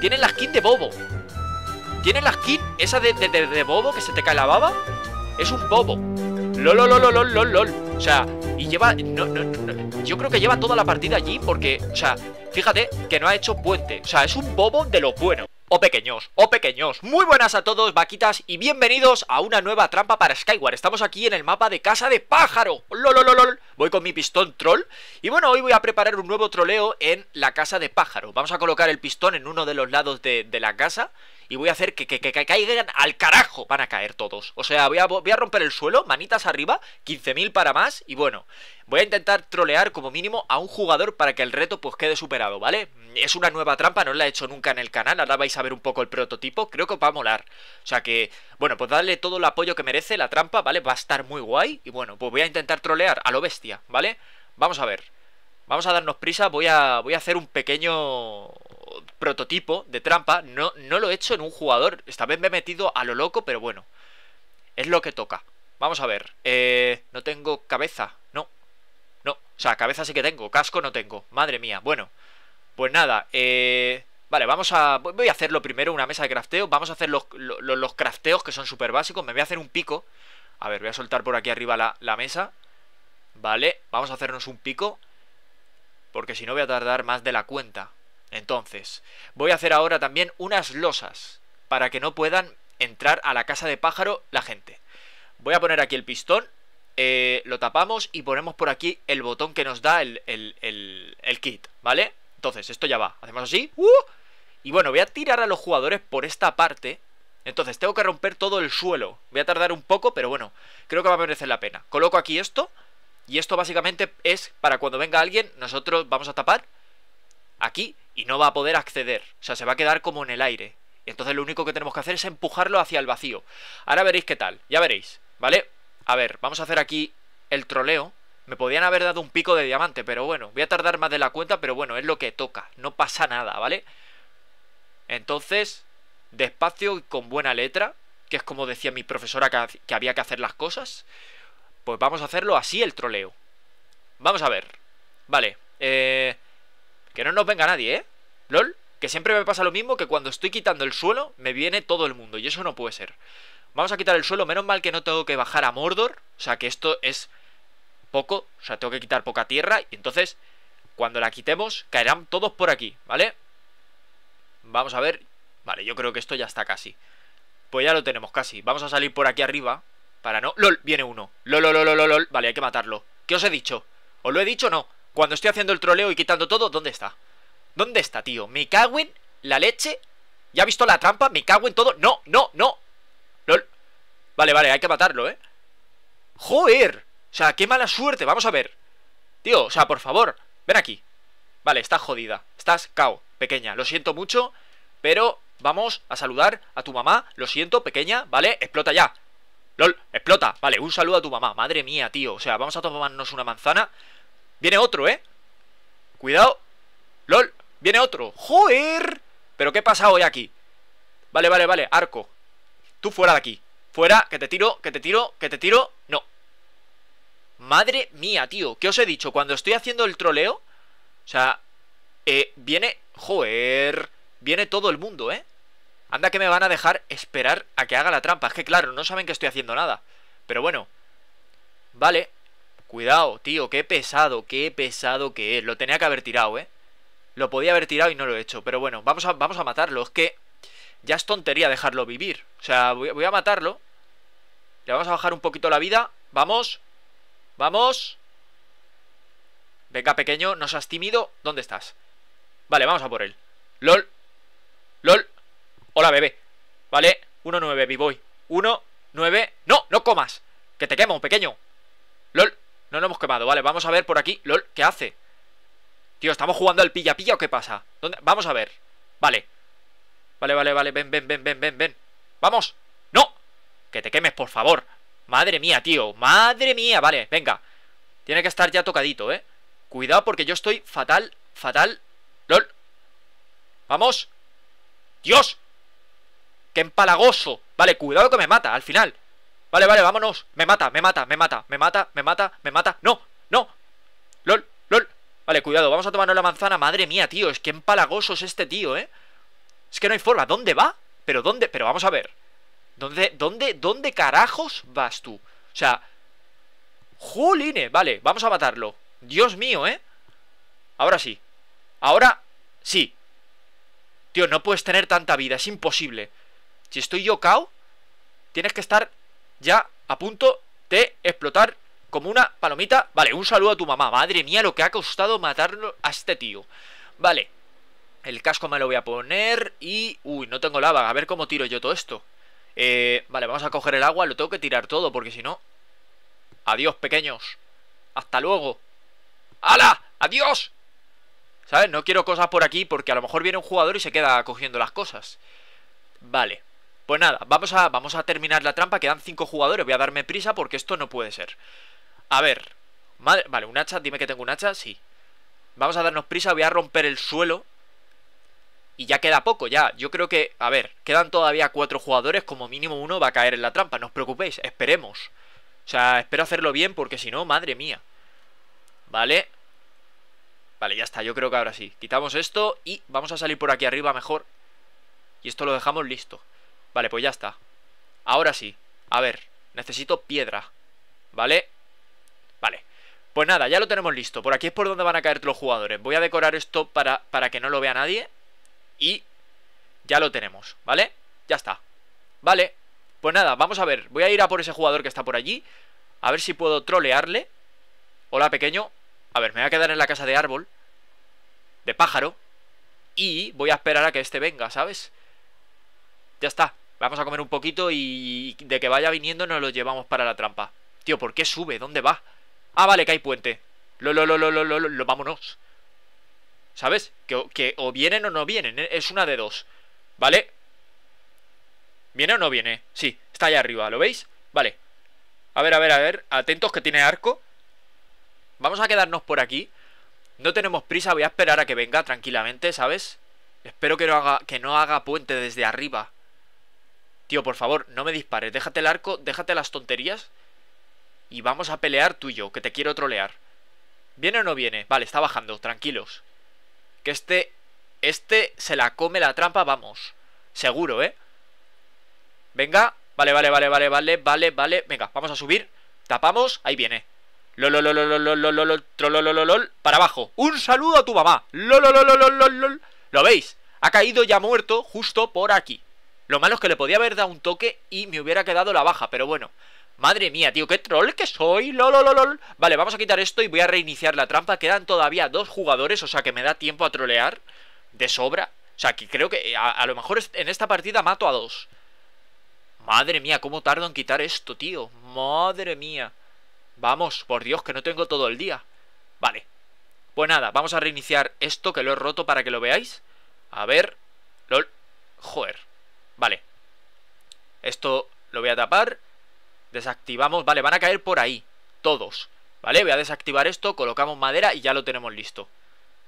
Tienen la skin de bobo. Tienen la skin esa de, de, de, bobo que se te cae la baba. Es un bobo. LOL, O sea, y lleva. No, no, yo creo que lleva toda la partida allí porque, o sea, fíjate que no ha hecho puente. O sea, es un bobo de lo bueno. O pequeños, o pequeños. Muy buenas a todos, vaquitas, y bienvenidos a una nueva trampa para Skyward. Estamos aquí en el mapa de Casa de Pájaro. LOL, Voy con mi pistón troll. Y bueno, hoy voy a preparar un nuevo troleo en la casa de pájaro. Vamos a colocar el pistón en uno de los lados de, de la casa y voy a hacer que, que, caigan al carajo. Van a caer todos. O sea, voy a, romper el suelo, manitas arriba, 15.000 para más y bueno. Voy a intentar trolear como mínimo a un jugador para que el reto pues quede superado, ¿vale? Es una nueva trampa, no la he hecho nunca en el canal, ahora vais a ver un poco el prototipo, creo que os va a molar. O sea que, bueno, pues darle todo el apoyo que merece la trampa, ¿vale? Va a estar muy guay y bueno, pues voy a intentar trolear a lo bestia, ¿vale? Vamos a ver. Vamos a darnos prisa, voy a, voy a hacer un pequeño prototipo de trampa. No, no lo he hecho en un jugador. Esta vez me he metido a lo loco, pero bueno. Es lo que toca. Vamos a ver. Eh, no tengo cabeza. No. No. O sea, cabeza sí que tengo. Casco no tengo. Madre mía. Bueno. Pues nada. Eh... Vale, vamos a... Voy a hacerlo primero, una mesa de crafteo. Vamos a hacer los, crafteos que son súper básicos. Me voy a hacer un pico. A ver, voy a soltar por aquí arriba la, la mesa. Vale, vamos a hacernos un pico. Porque si no voy a tardar más de la cuenta. Entonces, voy a hacer ahora también unas losas para que no puedan entrar a la casa de pájaro la gente. Voy a poner aquí el pistón, eh, lo tapamos y ponemos por aquí el botón que nos da el, kit, ¿vale? Entonces, esto ya va. Hacemos así. ¡uh! Y bueno, voy a tirar a los jugadores por esta parte. Entonces, tengo que romper todo el suelo. Voy a tardar un poco, pero bueno, creo que va a merecer la pena. Coloco aquí esto. Y esto básicamente es para cuando venga alguien, nosotros vamos a tapar aquí y no va a poder acceder, o sea, se va a quedar como en el aire. Y entonces lo único que tenemos que hacer es empujarlo hacia el vacío. Ahora veréis qué tal, ya veréis, ¿vale? A ver, vamos a hacer aquí el troleo. Me podían haber dado un pico de diamante, pero bueno, voy a tardar más de la cuenta, pero bueno, es lo que toca, no pasa nada, ¿vale? Entonces, despacio y con buena letra, que es como decía mi profesora que había que hacer las cosas, pues vamos a hacerlo así el troleo. Vamos a ver. Vale, eh, Que no nos venga nadie, ¿eh? LOL, que siempre me pasa lo mismo que cuando estoy quitando el suelo me viene todo el mundo y eso no puede ser. Vamos a quitar el suelo, menos mal que no tengo que bajar a Mordor, o sea que esto es poco, o sea, tengo que quitar poca tierra y entonces cuando la quitemos caerán todos por aquí, ¿vale? Vamos a ver, vale, yo creo que esto ya está casi. Pues ya lo tenemos casi, vamos a salir por aquí arriba para no... LOL, viene uno, LOL, LOL, LOL, LOL, vale, hay que matarlo. ¿Qué os he dicho? ¿Os lo he dicho o no? Cuando estoy haciendo el troleo y quitando todo, ¿dónde está? ¿Dónde está, tío? Me cago en la leche. ¿Ya ha visto la trampa? Me cago en todo. No, no, no. Lol. Vale, vale, hay que matarlo, ¿eh? ¡Joder! O sea, qué mala suerte. Vamos a ver. Tío, o sea, por favor. Ven aquí. Vale, estás jodida. Estás cao, pequeña. Lo siento mucho, pero vamos a saludar a tu mamá. Lo siento, pequeña. Vale, explota ya. LOL, explota. Vale, un saludo a tu mamá. Madre mía, tío. O sea, vamos a tomarnos una manzana. Viene otro, ¿eh? Cuidado. LOL, Viene otro. ¡Joder! ¿Pero qué pasa hoy aquí? Vale, vale, vale. Arco. Tú fuera de aquí. Fuera, que te tiro, que te tiro, que te tiro. No. Madre mía, tío. ¿Qué os he dicho? Cuando estoy haciendo el troleo. O sea. Eh, viene. Joder. Viene todo el mundo, ¿eh? Anda que me van a dejar esperar a que haga la trampa. Es que claro, no saben que estoy haciendo nada. Pero bueno. Vale. Cuidado, tío. Qué pesado, qué pesado que es. Lo tenía que haber tirado, ¿eh? Lo podía haber tirado y no lo he hecho. Pero bueno, vamos a, vamos a matarlo. Es que ya es tontería dejarlo vivir. O sea, voy, a matarlo. Le vamos a bajar un poquito la vida. Vamos. Vamos. Venga, pequeño, no has tímido. ¿Dónde estás? Vale, vamos a por él. LOL. LOL. Hola, bebé. Vale, 1-9, B-Boy. 1-9. ¡No! ¡No comas! ¡Que te quemo, pequeño! LOL. No lo hemos quemado. Vale, vamos a ver por aquí. LOL, ¿qué hace? Tío, ¿estamos jugando al pilla-pilla o qué pasa? ¿Dónde? Vamos a ver. Vale. Vale, vale, vale. Ven, ven, ven, ven, ven, ven. ¡Vamos! ¡No! Que te quemes, por favor. Madre mía, tío. Madre mía. Vale, venga. Tiene que estar ya tocadito, ¿eh? Cuidado porque yo estoy fatal, fatal. ¡Lol! ¡Vamos! ¡Dios! ¡Qué empalagoso! Vale, cuidado que me mata al final. Vale, vale, vámonos. Me mata, me mata, me mata, me mata, me mata, me mata. ¡No! ¡No! Vale, cuidado, vamos a tomarnos la manzana. Madre mía, tío, es que empalagoso es este tío, ¿eh? Es que no hay forma. ¿Dónde va? Pero ¿dónde? Pero vamos a ver. ¿Dónde, dónde, dónde carajos vas tú? O sea... ¡Juline! Vale, vamos a matarlo. Dios mío, ¿eh? Ahora sí. Ahora sí. Tío, no puedes tener tanta vida, es imposible. Si estoy yo cao, tienes que estar ya a punto de explotar como una palomita. Vale, un saludo a tu mamá. Madre mía, lo que ha costado matarlo a este tío. Vale. El casco me lo voy a poner y... Uy, no tengo lava. A ver cómo tiro yo todo esto. Eh, vale, vamos a coger el agua. Lo tengo que tirar todo porque si no... Adiós, pequeños. Hasta luego. ¡Hala! ¡Adiós! ¿Sabes? No quiero cosas por aquí porque a lo mejor viene un jugador y se queda cogiendo las cosas. Vale. Pues nada, vamos a, vamos a terminar la trampa. Quedan cinco jugadores. Voy a darme prisa porque esto no puede ser. A ver. Madre... Vale, un hacha. Dime que tengo un hacha. Sí. Vamos a darnos prisa. Voy a romper el suelo. Y ya queda poco, ya. Yo creo que... A ver, quedan todavía cuatro jugadores. Como mínimo uno va a caer en la trampa. No os preocupéis. Esperemos. O sea, espero hacerlo bien porque si no, madre mía. Vale. Vale, ya está. Yo creo que ahora sí. Quitamos esto y vamos a salir por aquí arriba mejor. Y esto lo dejamos listo. Vale, pues ya está. Ahora sí. A ver, necesito piedra. ¿Vale? Vale. Pues nada, ya lo tenemos listo. Por aquí es por donde van a caer los jugadores. Voy a decorar esto para, para que no lo vea nadie. Y ya lo tenemos, ¿vale? Ya está. Vale. Pues nada, vamos a ver. Voy a ir a por ese jugador que está por allí. A ver si puedo trolearle. Hola, pequeño. A ver, me voy a quedar en la casa de árbol. De pájaro. Y voy a esperar a que este venga, ¿sabes? Ya está. Vamos a comer un poquito y de que vaya viniendo nos lo llevamos para la trampa. Tío, ¿por qué sube? ¿Dónde va? Ah, vale, que hay puente. Lo, lo, lo, lo, lo, lo, lo vámonos. ¿Sabes? Que, o vienen o no vienen. Eh, es una de dos. ¿Vale? ¿Viene o no viene? Sí, está allá arriba. ¿Lo veis? Vale. A ver, a ver, a ver. Atentos que tiene arco. Vamos a quedarnos por aquí. No tenemos prisa. Voy a esperar a que venga tranquilamente, ¿sabes? Espero que no haga, que no haga puente desde arriba. Tío, por favor, no me dispares. Déjate el arco, déjate las tonterías. Y vamos a pelear tú y yo, que te quiero trolear. ¿Viene o no viene? Vale, está bajando, tranquilos. Que este... Este se la come la trampa, vamos. Seguro, ¿eh? Venga. Vale, vale, vale, vale, vale, vale, vale. Venga, vamos a subir. Tapamos. Ahí viene. lo Para abajo. Un saludo a tu mamá. lo ¿Lo veis? Ha caído ya muerto justo por aquí. Lo malo es que le podía haber dado un toque y me hubiera quedado la baja, pero bueno. Madre mía, tío, qué troll que soy. Lolololol. Vale, vamos a quitar esto y voy a reiniciar la trampa. Quedan todavía dos jugadores, o sea que me da tiempo a trolear de sobra. O sea, que creo que a, a lo mejor en esta partida mato a dos. Madre mía, cómo tardo en quitar esto, tío. Madre mía. Vamos, por Dios, que no tengo todo el día. Vale. Pues nada, vamos a reiniciar esto que lo he roto para que lo veáis. A ver. LOL. Joder. Vale. Esto lo voy a tapar Desactivamos, vale, van a caer por ahí, todos. Vale, voy a desactivar esto, colocamos madera y ya lo tenemos listo.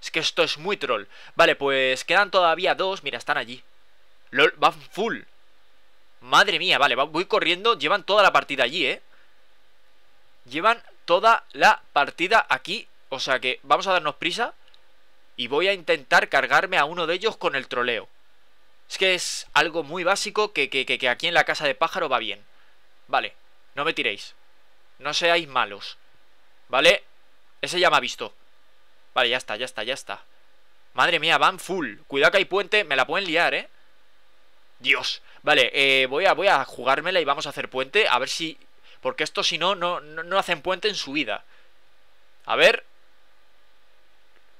Es que esto es muy troll. Vale, pues quedan todavía dos, mira, están allí. LOL, van full. Madre mía, vale, voy corriendo, llevan toda la partida allí, ¿eh? Llevan toda la partida aquí, o sea que vamos a darnos prisa y voy a intentar cargarme a uno de ellos con el troleo. Es que es algo muy básico que, que, que, que aquí en la casa de pájaro va bien. Vale, no me tiréis. No seáis malos. ¿Vale? Ese ya me ha visto. Vale, ya está, ya está, ya está. Madre mía, van full. Cuidado que hay puente, me la pueden liar, ¿eh? Dios. Vale, eh, voy, a, voy a jugármela y vamos a hacer puente. A ver si... Porque esto si no, no, no hacen puente en su vida. A ver.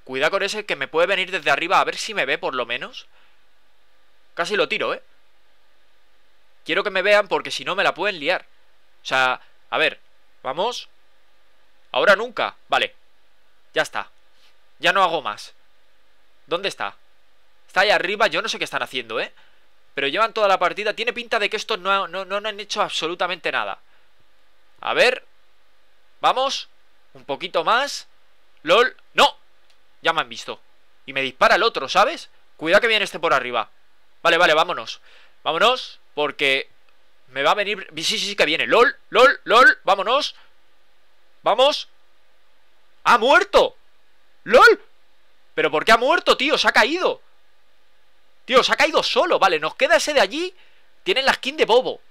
Cuidado con ese que me puede venir desde arriba. A ver si me ve por lo menos. Casi lo tiro, ¿eh? Quiero que me vean porque si no me la pueden liar. O sea, a ver, vamos. Ahora nunca. Vale. Ya está. Ya no hago más. ¿Dónde está? Está ahí arriba, yo no sé qué están haciendo, ¿eh? Pero llevan toda la partida. Tiene pinta de que estos no, no, han hecho absolutamente nada. A ver. Vamos. Un poquito más. LOL. ¡No! Ya me han visto. Y me dispara el otro, ¿sabes? Cuidado que viene este por arriba. Vale, vale, vámonos. Vámonos, porque me va a venir... Sí, sí, sí que viene. LOL, LOL, LOL. Vámonos. Vamos. ¡Ha muerto! ¡LOL! ¿Pero por qué ha muerto, tío? Se ha caído. Tío, se ha caído solo. Vale, nos queda ese de allí. Tienen la skin de Bobo.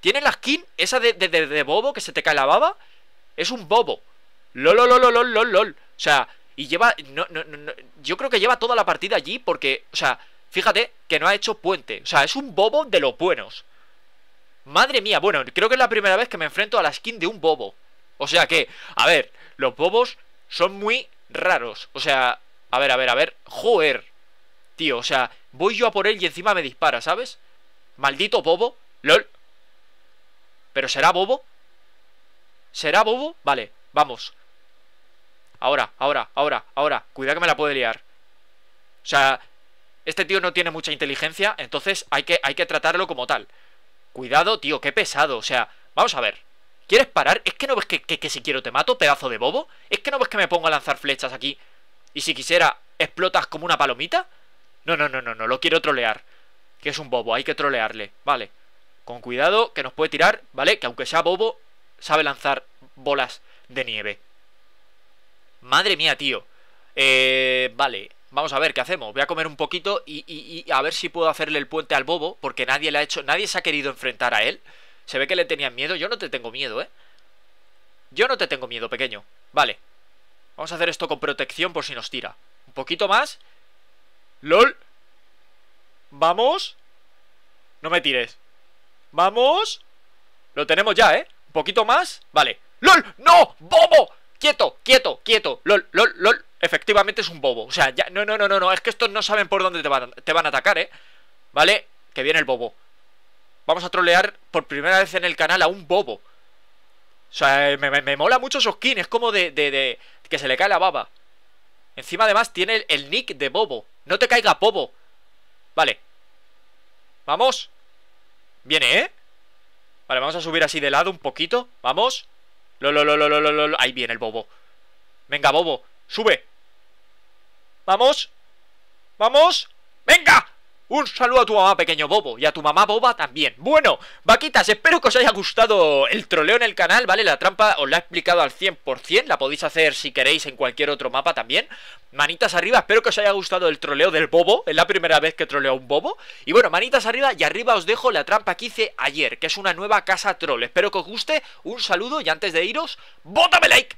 Tienen la skin esa de, de, de, Bobo que se te cae la baba. Es un Bobo. LOL, LOL, LOL, LOL, LOL, LOL. O sea, y lleva... No, no, no, yo creo que lleva toda la partida allí porque... O sea, fíjate que no ha hecho puente. O sea, es un Bobo de los buenos. Madre mía, bueno, creo que es la primera vez que me enfrento a la skin de un bobo. O sea que, a ver, los bobos son muy raros. O sea, a ver, a ver, a ver. Joder. Tío, o sea, voy yo a por él y encima me dispara, ¿sabes? Maldito bobo. LOL. ¿Pero será bobo? ¿Será bobo? Vale, vamos. Ahora, ahora, ahora, ahora. Cuidado que me la puede liar. O sea, este tío no tiene mucha inteligencia, entonces hay que, hay que tratarlo como tal. Cuidado, tío, qué pesado. O sea, vamos a ver. ¿Quieres parar? ¿Es que no ves que, si quiero te mato, pedazo de bobo? ¿Es que no ves que me pongo a lanzar flechas aquí? Y si quisiera, explotas como una palomita? No, no, no, no, no, lo quiero trolear. Que es un bobo, hay que trolearle. Vale. Con cuidado, que nos puede tirar, ¿vale? Que aunque sea bobo, sabe lanzar bolas de nieve. Madre mía, tío. Eh, vale. Vamos a ver qué hacemos. Voy a comer un poquito y, a ver si puedo hacerle el puente al bobo, porque nadie le ha hecho, nadie se ha querido enfrentar a él. Se ve que le tenían miedo. Yo no te tengo miedo, ¿eh? Yo no te tengo miedo, pequeño. Vale. Vamos a hacer esto con protección por si nos tira. Un poquito más. ¡Lol! ¡Vamos! No me tires. ¡Vamos! Lo tenemos ya, ¿eh? Un poquito más. Vale. ¡Lol! ¡No! ¡Bobo! ¡Quieto! ¡Quieto! ¡Quieto! ¡Lol! ¡Lol! ¡Lol! efectivamente es un bobo. O sea, ya, no, no, no, no, no, es que estos no saben por dónde te van, te van a atacar, ¿eh? ¿Vale? Que viene el bobo. Vamos a trolear por primera vez en el canal a un bobo. O sea, eh, me, me, mola mucho esos skin, es como de, de, de, que se le cae la baba. Encima además tiene el, nick de bobo. No te caiga bobo. Vale. Vamos. Viene, ¿eh? Vale, vamos a subir así de lado un poquito. Vamos. Lo, lo, lo, lo, lo, lo, Ahí viene el bobo. Venga, bobo. Sube. Vamos. Vamos. Venga. Un saludo a tu mamá pequeño bobo y a tu mamá boba también. Bueno, vaquitas, espero que os haya gustado el troleo en el canal, ¿vale? La trampa os la he explicado al 100%, la podéis hacer si queréis en cualquier otro mapa también. Manitas arriba, espero que os haya gustado el troleo del bobo, es la primera vez que troleo a un bobo. Y bueno, manitas arriba y arriba os dejo la trampa que hice ayer, que es una nueva casa troll. Espero que os guste, un saludo y antes de iros, ¡bótame like!